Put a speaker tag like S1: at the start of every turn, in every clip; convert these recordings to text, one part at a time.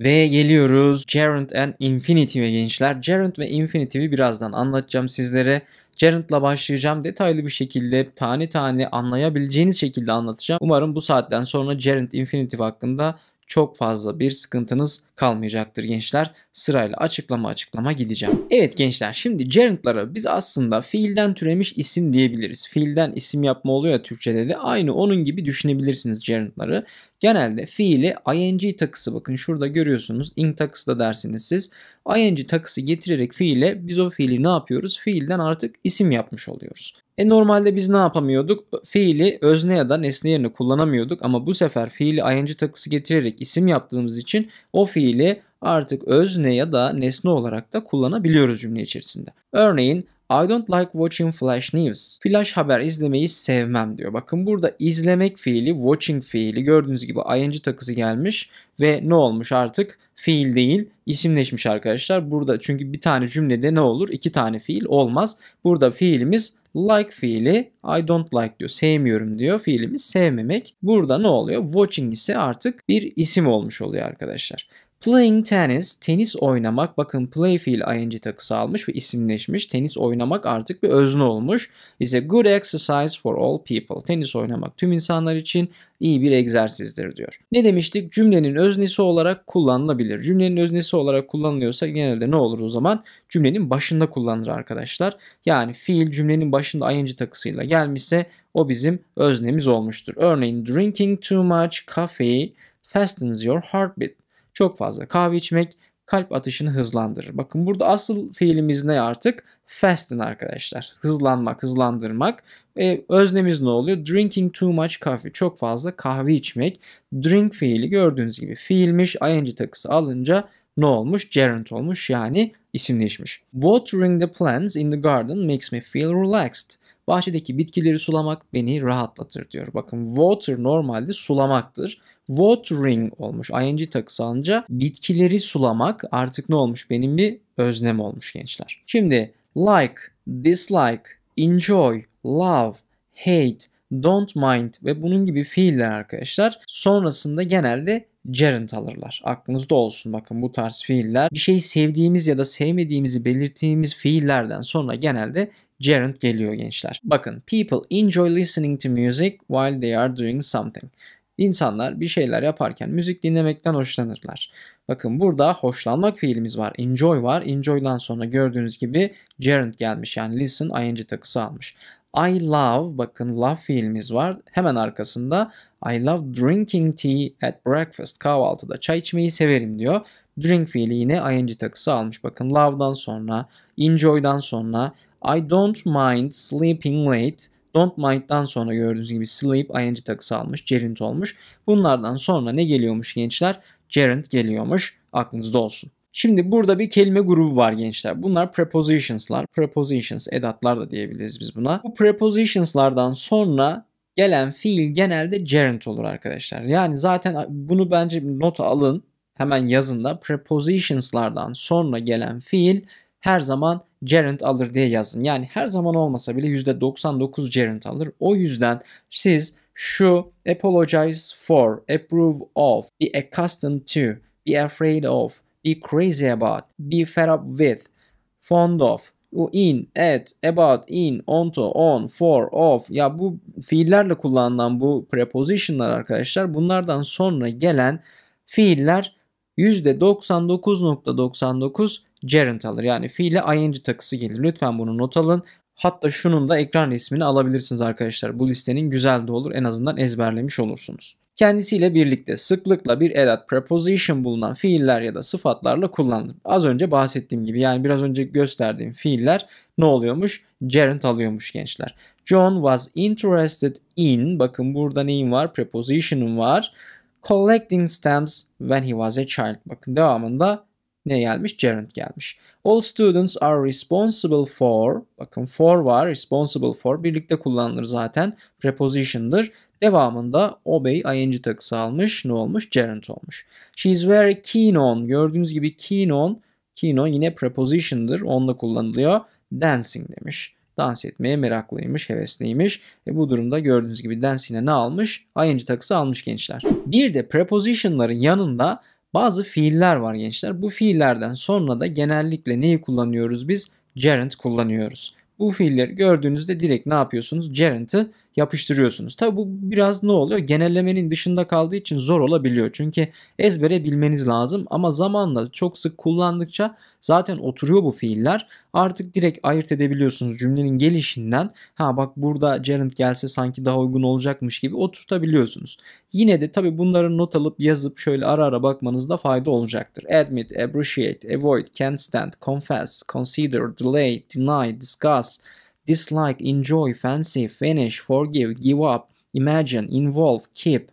S1: Ve geliyoruz Gerund and Infinity'ye gençler. Gerund ve Infinity'yi birazdan anlatacağım sizlere. Gerund'la başlayacağım. Detaylı bir şekilde tane tane anlayabileceğiniz şekilde anlatacağım. Umarım bu saatten sonra Gerund Infinitive hakkında çok fazla bir sıkıntınız kalmayacaktır gençler. Sırayla açıklama açıklama gideceğim. Evet gençler şimdi gerundlara biz aslında fiilden türemiş isim diyebiliriz. Fiilden isim yapma oluyor ya Türkçe'de de aynı onun gibi düşünebilirsiniz gerundları. Genelde fiili ing takısı bakın şurada görüyorsunuz. ing takısı da dersiniz siz. ing takısı getirerek fiile biz o fiili ne yapıyoruz? Fiilden artık isim yapmış oluyoruz. E normalde biz ne yapamıyorduk? Fiili özne ya da nesne yerine kullanamıyorduk ama bu sefer fiili ing takısı getirerek isim yaptığımız için o fiili artık özne ya da nesne olarak da kullanabiliyoruz cümle içerisinde. Örneğin I don't like watching flash news. Flash haber izlemeyi sevmem diyor. Bakın burada izlemek fiili, watching fiili gördüğünüz gibi ing takısı gelmiş ve ne olmuş artık? Fiil değil, isimleşmiş arkadaşlar. Burada çünkü bir tane cümlede ne olur? İki tane fiil olmaz. Burada fiilimiz Like fiili I don't like diyor. Sevmiyorum diyor. Fiilimiz sevmemek. Burada ne oluyor? Watching ise artık bir isim olmuş oluyor arkadaşlar. Playing tennis, tenis oynamak. Bakın play fiil ing takısı almış ve isimleşmiş. Tenis oynamak artık bir özne olmuş. Is a good exercise for all people. Tenis oynamak tüm insanlar için iyi bir egzersizdir diyor. Ne demiştik? Cümlenin öznesi olarak kullanılabilir. Cümlenin öznesi olarak kullanılıyorsa genelde ne olur o zaman? Cümlenin başında kullanılır arkadaşlar. Yani fiil cümlenin başında ing takısıyla gelmişse o bizim öznemiz olmuştur. Örneğin drinking too much coffee fastens your heartbeat çok fazla kahve içmek kalp atışını hızlandırır. Bakın burada asıl fiilimiz ne artık? Fasten arkadaşlar. Hızlanmak, hızlandırmak. E, öznemiz ne oluyor? Drinking too much coffee. Çok fazla kahve içmek. Drink fiili gördüğünüz gibi fiilmiş. ing takısı alınca ne olmuş? Gerund olmuş yani isimleşmiş. Watering the plants in the garden makes me feel relaxed. Bahçedeki bitkileri sulamak beni rahatlatır diyor. Bakın water normalde sulamaktır watering olmuş. ING takısı alınca bitkileri sulamak artık ne olmuş? Benim bir öznem olmuş gençler. Şimdi like, dislike, enjoy, love, hate, don't mind ve bunun gibi fiiller arkadaşlar sonrasında genelde gerund alırlar. Aklınızda olsun bakın bu tarz fiiller bir şeyi sevdiğimiz ya da sevmediğimizi belirttiğimiz fiillerden sonra genelde gerund geliyor gençler. Bakın people enjoy listening to music while they are doing something. İnsanlar bir şeyler yaparken müzik dinlemekten hoşlanırlar. Bakın burada hoşlanmak fiilimiz var. Enjoy var. Enjoy'dan sonra gördüğünüz gibi gerund gelmiş. Yani listen ing takısı almış. I love bakın love fiilimiz var. Hemen arkasında I love drinking tea at breakfast. Kahvaltıda çay içmeyi severim diyor. Drink fiili yine ing takısı almış. Bakın love'dan sonra, enjoy'dan sonra I don't mind sleeping late. Don't Mind'dan sonra gördüğünüz gibi sleep ing takısı almış. Gerund olmuş. Bunlardan sonra ne geliyormuş gençler? Gerund geliyormuş. Aklınızda olsun. Şimdi burada bir kelime grubu var gençler. Bunlar prepositions'lar. Prepositions, edatlar da diyebiliriz biz buna. Bu prepositions'lardan sonra gelen fiil genelde gerund olur arkadaşlar. Yani zaten bunu bence not alın. Hemen yazın da prepositions'lardan sonra gelen fiil her zaman gerund alır diye yazın. Yani her zaman olmasa bile %99 gerund alır. O yüzden siz şu apologize for, approve of, be accustomed to, be afraid of, be crazy about, be fed up with, fond of, in, at, about, in, onto, on, for, of ya bu fiillerle kullanılan bu prepositionlar arkadaşlar bunlardan sonra gelen fiiller %99.99 .99 gerund alır. Yani fiile ing takısı gelir. Lütfen bunu not alın. Hatta şunun da ekran ismini alabilirsiniz arkadaşlar. Bu listenin güzel de olur. En azından ezberlemiş olursunuz. Kendisiyle birlikte sıklıkla bir edat preposition bulunan fiiller ya da sıfatlarla kullanılır. Az önce bahsettiğim gibi yani biraz önce gösterdiğim fiiller ne oluyormuş? Gerund alıyormuş gençler. John was interested in bakın burada neyin var? Preposition'ın var. Collecting stamps when he was a child. Bakın devamında ne gelmiş? Gerund gelmiş. All students are responsible for, bakın for var, responsible for birlikte kullanılır zaten. Preposition'dır. Devamında obey ing takısı almış. Ne olmuş? Gerund olmuş. She is very keen on. Gördüğünüz gibi keen on. Keen on yine preposition'dır. Onunla kullanılıyor. Dancing demiş. Dans etmeye meraklıymış, hevesliymiş. E bu durumda gördüğünüz gibi dancing'e ne almış? ING takısı almış gençler. Bir de preposition'ların yanında bazı fiiller var gençler. Bu fiillerden sonra da genellikle neyi kullanıyoruz biz? Gerund kullanıyoruz. Bu fiilleri gördüğünüzde direkt ne yapıyorsunuz? Gerund'ı yapıştırıyorsunuz. Tabi bu biraz ne oluyor? Genellemenin dışında kaldığı için zor olabiliyor. Çünkü ezbere bilmeniz lazım ama zamanla çok sık kullandıkça zaten oturuyor bu fiiller. Artık direkt ayırt edebiliyorsunuz cümlenin gelişinden. Ha bak burada gerund gelse sanki daha uygun olacakmış gibi oturtabiliyorsunuz. Yine de tabi bunları not alıp yazıp şöyle ara ara bakmanızda fayda olacaktır. Admit, appreciate, avoid, can't stand, confess, consider, delay, deny, discuss, dislike, enjoy, fancy, finish, forgive, give up, imagine, involve, keep,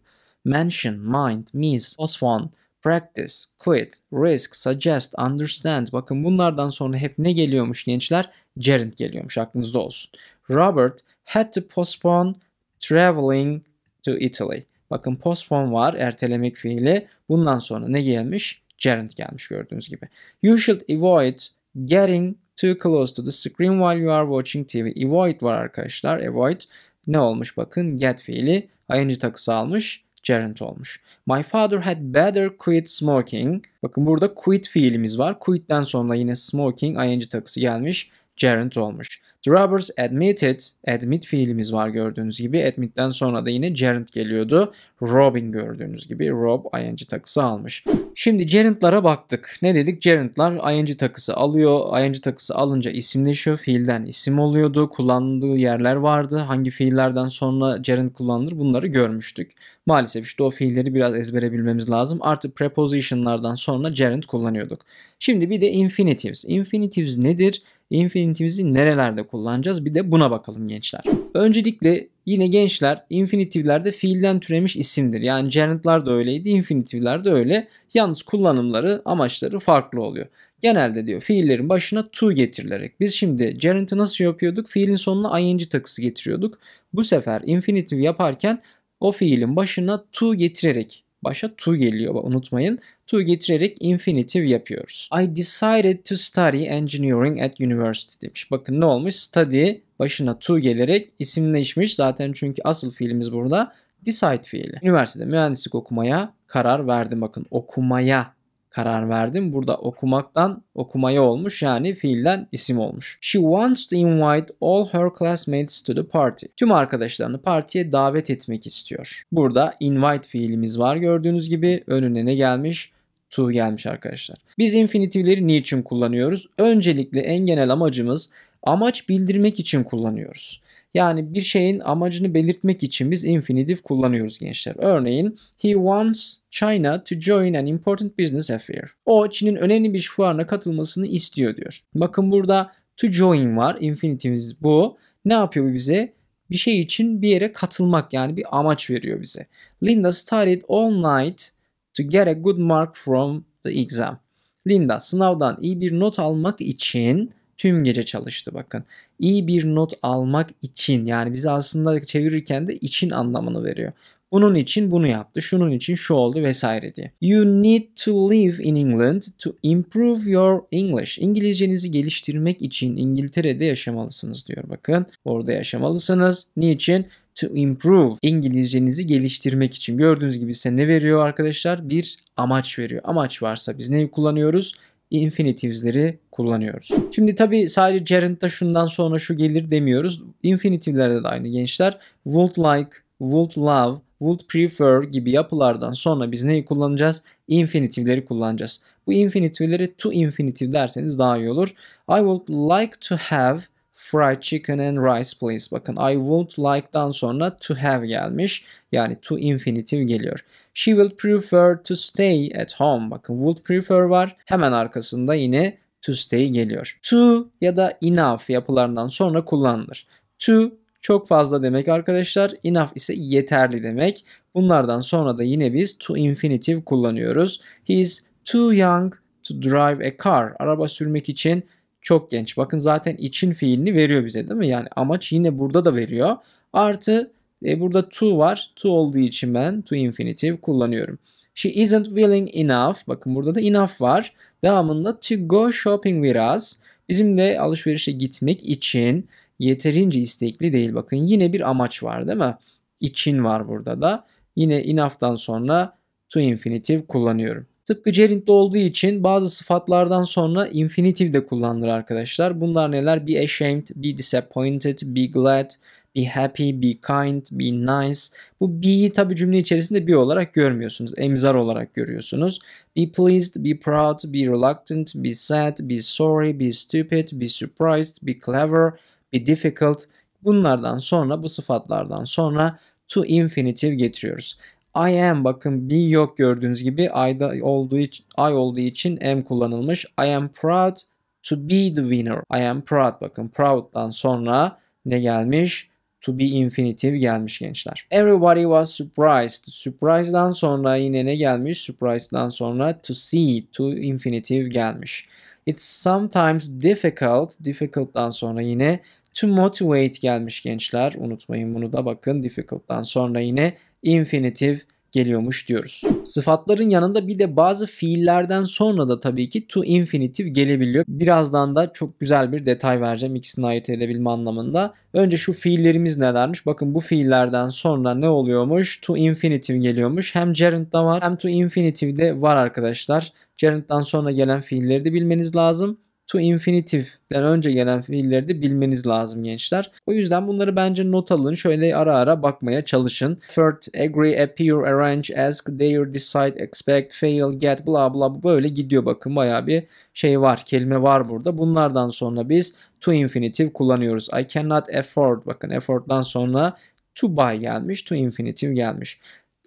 S1: mention, mind, miss, postpone, practice, quit, risk, suggest, understand. Bakın bunlardan sonra hep ne geliyormuş gençler? Gerund geliyormuş aklınızda olsun. Robert had to postpone traveling to Italy. Bakın postpone var ertelemek fiili. Bundan sonra ne gelmiş? Gerund gelmiş gördüğünüz gibi. You should avoid getting Too close to the screen while you are watching TV. Avoid var arkadaşlar. Avoid ne olmuş bakın get fiili ing takısı almış gerund olmuş. My father had better quit smoking. Bakın burada quit fiilimiz var. Quit'ten sonra yine smoking ing takısı gelmiş gerund olmuş. The robbers admitted, admit fiilimiz var gördüğünüz gibi. Admit'ten sonra da yine gerund geliyordu. Robbing gördüğünüz gibi rob ing takısı almış. Şimdi gerundlara baktık. Ne dedik? Gerundlar ing takısı alıyor. ing takısı alınca isimleşiyor. Fiilden isim oluyordu. Kullandığı yerler vardı. Hangi fiillerden sonra gerund kullanılır bunları görmüştük. Maalesef işte o fiilleri biraz ezbere bilmemiz lazım. Artık prepositionlardan sonra gerund kullanıyorduk. Şimdi bir de infinitives. Infinitives nedir? infinity'mizi nerelerde kullanacağız bir de buna bakalım gençler. Öncelikle yine gençler infinitive'lerde fiilden türemiş isimdir. Yani genitler da öyleydi, infinitive'ler de öyle. Yalnız kullanımları, amaçları farklı oluyor. Genelde diyor fiillerin başına to getirilerek. Biz şimdi gerund'ı nasıl yapıyorduk? Fiilin sonuna ing takısı getiriyorduk. Bu sefer infinitive yaparken o fiilin başına to getirerek Başa to geliyor unutmayın. To getirerek infinitive yapıyoruz. I decided to study engineering at university demiş. Bakın ne olmuş? Study başına to gelerek isimleşmiş. Zaten çünkü asıl fiilimiz burada decide fiili. Üniversitede mühendislik okumaya karar verdim. Bakın okumaya karar verdim. Burada okumaktan okumaya olmuş yani fiilden isim olmuş. She wants to invite all her classmates to the party. Tüm arkadaşlarını partiye davet etmek istiyor. Burada invite fiilimiz var gördüğünüz gibi önüne ne gelmiş? to gelmiş arkadaşlar. Biz infinitifleri niçin kullanıyoruz? Öncelikle en genel amacımız amaç bildirmek için kullanıyoruz. Yani bir şeyin amacını belirtmek için biz infinitif kullanıyoruz gençler. Örneğin he wants China to join an important business affair. O Çin'in önemli bir fuarına katılmasını istiyor diyor. Bakın burada to join var. Infinitivimiz bu. Ne yapıyor bize? Bir şey için bir yere katılmak yani bir amaç veriyor bize. Linda studied all night to get a good mark from the exam. Linda sınavdan iyi bir not almak için Tüm gece çalıştı bakın. İyi bir not almak için yani bize aslında çevirirken de için anlamını veriyor. Bunun için bunu yaptı, şunun için şu oldu vesaire diye. You need to live in England to improve your English. İngilizcenizi geliştirmek için İngiltere'de yaşamalısınız diyor bakın. Orada yaşamalısınız. Niçin? to improve İngilizcenizi geliştirmek için. Gördüğünüz gibi size ne veriyor arkadaşlar? Bir amaç veriyor. Amaç varsa biz neyi kullanıyoruz? infinitive'leri kullanıyoruz. Şimdi tabi sadece gerund'da şundan sonra şu gelir demiyoruz. Infinitive'lerde de aynı gençler. Would like, would love, would prefer gibi yapılardan sonra biz neyi kullanacağız? Infinitivleri kullanacağız. Bu infinitivleri to infinitive derseniz daha iyi olur. I would like to have fried chicken and rice please. Bakın I would like'dan sonra to have gelmiş. Yani to infinitive geliyor. She will prefer to stay at home. Bakın would prefer var. Hemen arkasında yine to stay geliyor. To ya da enough yapılarından sonra kullanılır. To çok fazla demek arkadaşlar. Enough ise yeterli demek. Bunlardan sonra da yine biz to infinitive kullanıyoruz. He is too young to drive a car. Araba sürmek için çok genç. Bakın zaten için fiilini veriyor bize değil mi? Yani amaç yine burada da veriyor. Artı e, burada to var. To olduğu için ben to infinitive kullanıyorum. She isn't willing enough. Bakın burada da enough var. Devamında to go shopping with us. Bizim de alışverişe gitmek için yeterince istekli değil. Bakın yine bir amaç var değil mi? İçin var burada da. Yine enough'dan sonra to infinitive kullanıyorum. Tıpkı gerund'de olduğu için bazı sıfatlardan sonra infinitive de kullanılır arkadaşlar. Bunlar neler? Be ashamed, be disappointed, be glad, be happy, be kind, be nice. Bu be'yi tabi cümle içerisinde be olarak görmüyorsunuz. Emzar olarak görüyorsunuz. Be pleased, be proud, be reluctant, be sad, be sorry, be stupid, be surprised, be clever, be difficult. Bunlardan sonra bu sıfatlardan sonra to infinitive getiriyoruz. I am bakın be yok gördüğünüz gibi I'da olduğu için, I olduğu için am kullanılmış. I am proud to be the winner. I am proud bakın proud'dan sonra ne gelmiş? To be infinitive gelmiş gençler. Everybody was surprised. Surprise'dan sonra yine ne gelmiş? Surprise'dan sonra to see, to infinitive gelmiş. It's sometimes difficult. Difficult'dan sonra yine to motivate gelmiş gençler. Unutmayın bunu da bakın. Difficult'dan sonra yine infinitif geliyormuş diyoruz. Sıfatların yanında bir de bazı fiillerden sonra da tabii ki to infinitive gelebiliyor. Birazdan da çok güzel bir detay vereceğim ikisini ayırt edebilme anlamında. Önce şu fiillerimiz nelermiş? Bakın bu fiillerden sonra ne oluyormuş? To infinitive geliyormuş. Hem gerund'da var hem to de var arkadaşlar. Gerund'dan sonra gelen fiilleri de bilmeniz lazım to infinitive'den önce gelen fiilleri de bilmeniz lazım gençler. O yüzden bunları bence not alın. Şöyle ara ara bakmaya çalışın. Third, agree, appear, arrange, ask, dare, decide, expect, fail, get, bla bla böyle gidiyor bakın. Bayağı bir şey var, kelime var burada. Bunlardan sonra biz to infinitive kullanıyoruz. I cannot afford. Bakın afford'dan sonra to buy gelmiş, to infinitive gelmiş.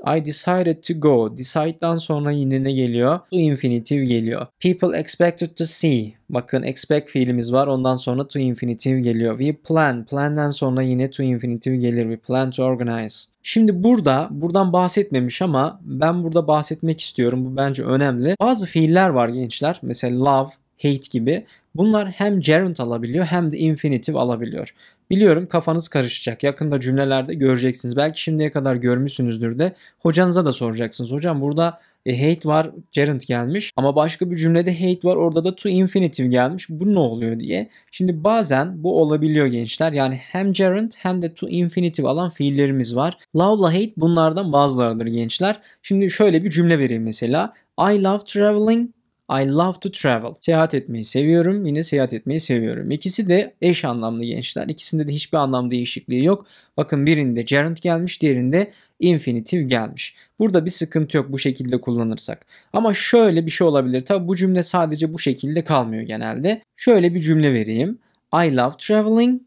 S1: I decided to go. Decide'dan sonra yine ne geliyor? To infinitive geliyor. People expected to see. Bakın expect fiilimiz var. Ondan sonra to infinitive geliyor. We plan. Plan'dan sonra yine to infinitive gelir. We plan to organize. Şimdi burada buradan bahsetmemiş ama ben burada bahsetmek istiyorum. Bu bence önemli. Bazı fiiller var gençler. Mesela love, hate gibi. Bunlar hem gerund alabiliyor hem de infinitive alabiliyor. Biliyorum kafanız karışacak. Yakında cümlelerde göreceksiniz. Belki şimdiye kadar görmüşsünüzdür de hocanıza da soracaksınız. Hocam burada e, hate var gerund gelmiş ama başka bir cümlede hate var orada da to infinitive gelmiş. Bu ne oluyor diye. Şimdi bazen bu olabiliyor gençler. Yani hem gerund hem de to infinitive alan fiillerimiz var. Love'la hate bunlardan bazılarıdır gençler. Şimdi şöyle bir cümle vereyim mesela. I love traveling I love to travel. Seyahat etmeyi seviyorum. Yine seyahat etmeyi seviyorum. İkisi de eş anlamlı gençler. İkisinde de hiçbir anlam değişikliği yok. Bakın birinde gerund gelmiş, diğerinde infinitif gelmiş. Burada bir sıkıntı yok bu şekilde kullanırsak. Ama şöyle bir şey olabilir. Tabi bu cümle sadece bu şekilde kalmıyor genelde. Şöyle bir cümle vereyim. I love traveling.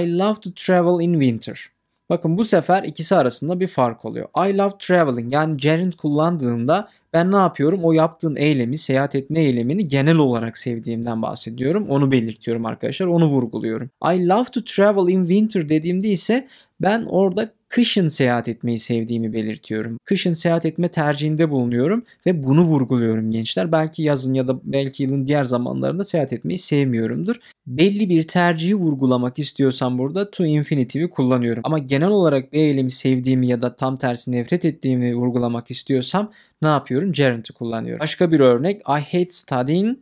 S1: I love to travel in winter. Bakın bu sefer ikisi arasında bir fark oluyor. I love traveling yani gerund kullandığında ben ne yapıyorum? O yaptığım eylemi, seyahat etme eylemini genel olarak sevdiğimden bahsediyorum. Onu belirtiyorum arkadaşlar. Onu vurguluyorum. I love to travel in winter dediğimde ise ben orada kışın seyahat etmeyi sevdiğimi belirtiyorum. Kışın seyahat etme tercihinde bulunuyorum ve bunu vurguluyorum gençler. Belki yazın ya da belki yılın diğer zamanlarında seyahat etmeyi sevmiyorumdur. Belli bir tercihi vurgulamak istiyorsam burada to infinitive'i kullanıyorum. Ama genel olarak bir eylemi sevdiğimi ya da tam tersi nefret ettiğimi vurgulamak istiyorsam ne yapıyorum? Gerund'u kullanıyorum. Başka bir örnek I hate studying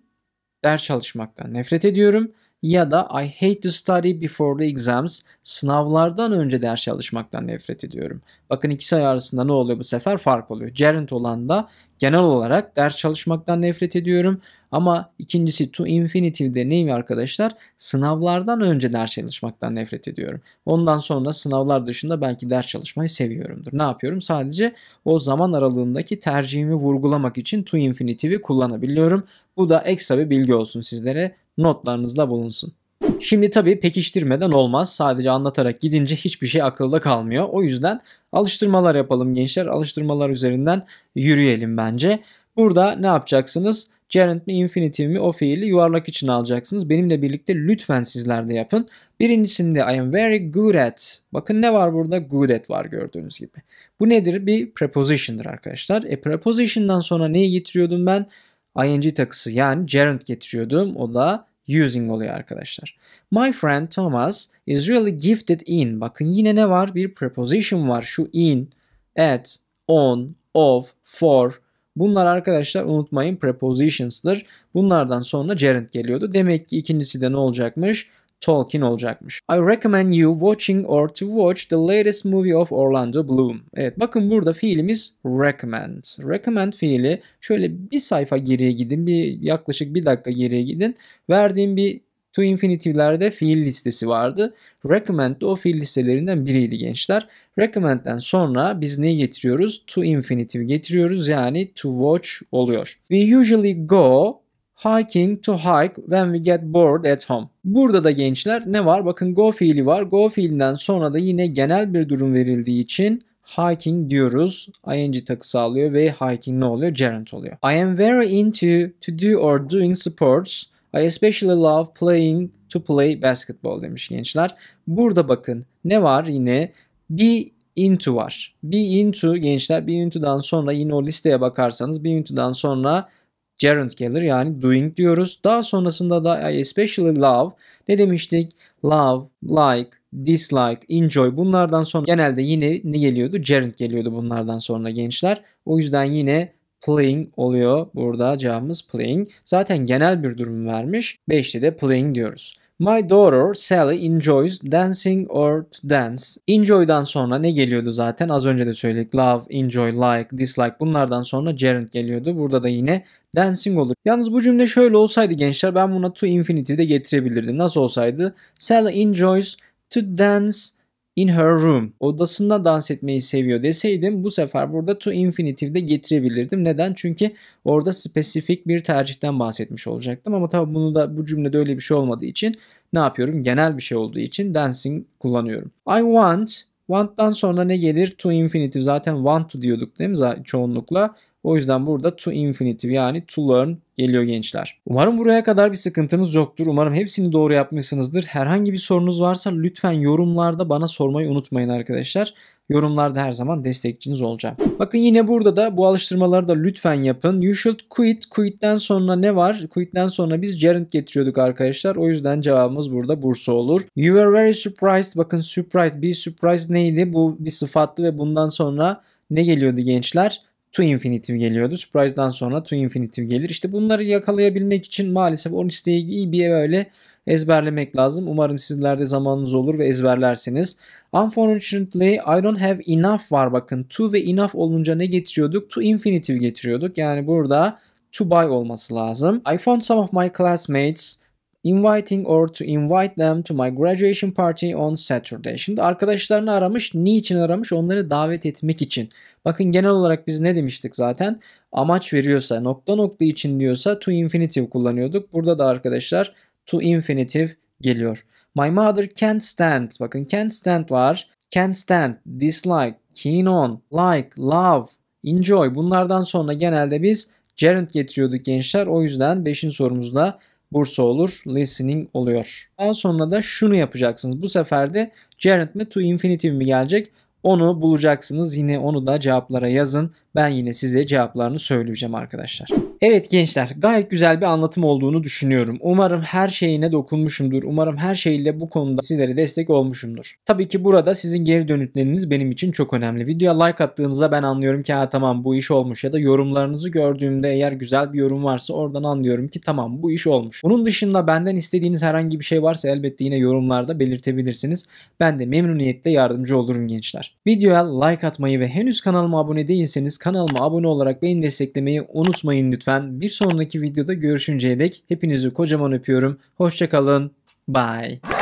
S1: ders çalışmaktan nefret ediyorum ya da I hate to study before the exams. Sınavlardan önce ders çalışmaktan nefret ediyorum. Bakın ikisi arasında ne oluyor bu sefer? Fark oluyor. Gerund olan da genel olarak ders çalışmaktan nefret ediyorum. Ama ikincisi to infinitive de neyim arkadaşlar? Sınavlardan önce ders çalışmaktan nefret ediyorum. Ondan sonra sınavlar dışında belki ders çalışmayı seviyorumdur. Ne yapıyorum? Sadece o zaman aralığındaki tercihimi vurgulamak için to infinitive'i kullanabiliyorum. Bu da ekstra bir bilgi olsun sizlere notlarınızda bulunsun. Şimdi tabii pekiştirmeden olmaz. Sadece anlatarak gidince hiçbir şey akılda kalmıyor. O yüzden alıştırmalar yapalım gençler. Alıştırmalar üzerinden yürüyelim bence. Burada ne yapacaksınız? Gerund mi infinitive mi o fiili yuvarlak için alacaksınız. Benimle birlikte lütfen sizler de yapın. Birincisinde I am very good at. Bakın ne var burada? Good at var gördüğünüz gibi. Bu nedir? Bir preposition'dır arkadaşlar. E preposition'dan sonra neyi getiriyordum ben? ing takısı yani gerund getiriyordum. O da using oluyor arkadaşlar. My friend Thomas is really gifted in. Bakın yine ne var? Bir preposition var. Şu in, at, on, of, for. Bunlar arkadaşlar unutmayın prepositions'dır. Bunlardan sonra gerund geliyordu. Demek ki ikincisi de ne olacakmış? Tolkien olacakmış. I recommend you watching or to watch the latest movie of Orlando Bloom. Evet bakın burada fiilimiz recommend. Recommend fiili şöyle bir sayfa geriye gidin bir yaklaşık bir dakika geriye gidin. Verdiğim bir to infinitivlerde fiil listesi vardı. Recommend de o fiil listelerinden biriydi gençler. Recommend'den sonra biz ne getiriyoruz? To infinitive getiriyoruz yani to watch oluyor. We usually go hiking to hike when we get bored at home. Burada da gençler ne var? Bakın go fiili var. Go fiilinden sonra da yine genel bir durum verildiği için hiking diyoruz. ing takısı alıyor ve hiking ne oluyor? Gerund oluyor. I am very into to do or doing sports. I especially love playing to play basketball demiş gençler. Burada bakın ne var yine? Be into var. Be into gençler be into'dan sonra yine o listeye bakarsanız be into'dan sonra gerund gelir yani doing diyoruz. Daha sonrasında da especially love ne demiştik? Love, like, dislike, enjoy bunlardan sonra genelde yine ne geliyordu? Gerund geliyordu bunlardan sonra gençler. O yüzden yine playing oluyor. Burada cevabımız playing. Zaten genel bir durum vermiş. 5'te de playing diyoruz. My daughter Sally enjoys dancing or to dance. Enjoy'dan sonra ne geliyordu zaten? Az önce de söyledik. Love, enjoy, like, dislike bunlardan sonra gerund geliyordu. Burada da yine dancing olur. Yalnız bu cümle şöyle olsaydı gençler ben buna to infinity de getirebilirdim. Nasıl olsaydı? Sally enjoys to dance in her room. Odasında dans etmeyi seviyor deseydim bu sefer burada to infinitive de getirebilirdim. Neden? Çünkü orada spesifik bir tercihten bahsetmiş olacaktım ama tabii bunu da bu cümlede öyle bir şey olmadığı için ne yapıyorum? Genel bir şey olduğu için dancing kullanıyorum. I want Want'tan sonra ne gelir? To infinitive zaten want to diyorduk değil mi çoğunlukla. O yüzden burada to infinitive yani to learn geliyor gençler. Umarım buraya kadar bir sıkıntınız yoktur. Umarım hepsini doğru yapmışsınızdır. Herhangi bir sorunuz varsa lütfen yorumlarda bana sormayı unutmayın arkadaşlar. Yorumlarda her zaman destekçiniz olacağım. Bakın yine burada da bu alıştırmaları da lütfen yapın. You should quit. Quit'ten sonra ne var? Quit'ten sonra biz gerund getiriyorduk arkadaşlar. O yüzden cevabımız burada Bursa olur. You were very surprised. Bakın surprised. Be surprised neydi? Bu bir sıfatlı ve bundan sonra ne geliyordu gençler? To Infinitive geliyordu. Surprise'dan sonra To Infinitive gelir. İşte bunları yakalayabilmek için maalesef o listeyi iyi bir böyle ezberlemek lazım. Umarım sizlerde zamanınız olur ve ezberlersiniz. Unfortunately I don't have enough var bakın. To ve enough olunca ne getiriyorduk? To infinitive getiriyorduk. Yani burada to buy olması lazım. I found some of my classmates inviting or to invite them to my graduation party on Saturday. Şimdi arkadaşlarını aramış. Niçin aramış? Onları davet etmek için. Bakın genel olarak biz ne demiştik zaten? Amaç veriyorsa, nokta nokta için diyorsa to infinitive kullanıyorduk. Burada da arkadaşlar to infinitive geliyor. My mother can't stand. Bakın can't stand var. Can't stand, dislike, keen on, like, love, enjoy. Bunlardan sonra genelde biz gerund getiriyorduk gençler. O yüzden 5. sorumuzda Bursa olur. Listening oluyor. Daha sonra da şunu yapacaksınız. Bu sefer de gerund mi to infinitive mi gelecek? Onu bulacaksınız. Yine onu da cevaplara yazın ben yine size cevaplarını söyleyeceğim arkadaşlar. Evet gençler gayet güzel bir anlatım olduğunu düşünüyorum. Umarım her şeyine dokunmuşumdur. Umarım her şeyle bu konuda sizlere destek olmuşumdur. Tabii ki burada sizin geri dönütleriniz benim için çok önemli. Videoya like attığınızda ben anlıyorum ki ha tamam bu iş olmuş ya da yorumlarınızı gördüğümde eğer güzel bir yorum varsa oradan anlıyorum ki tamam bu iş olmuş. Bunun dışında benden istediğiniz herhangi bir şey varsa elbette yine yorumlarda belirtebilirsiniz. Ben de memnuniyetle yardımcı olurum gençler. Videoya like atmayı ve henüz kanalıma abone değilseniz kanalıma abone olarak beni desteklemeyi unutmayın lütfen. Bir sonraki videoda görüşünceye dek hepinizi kocaman öpüyorum. Hoşçakalın. Bye.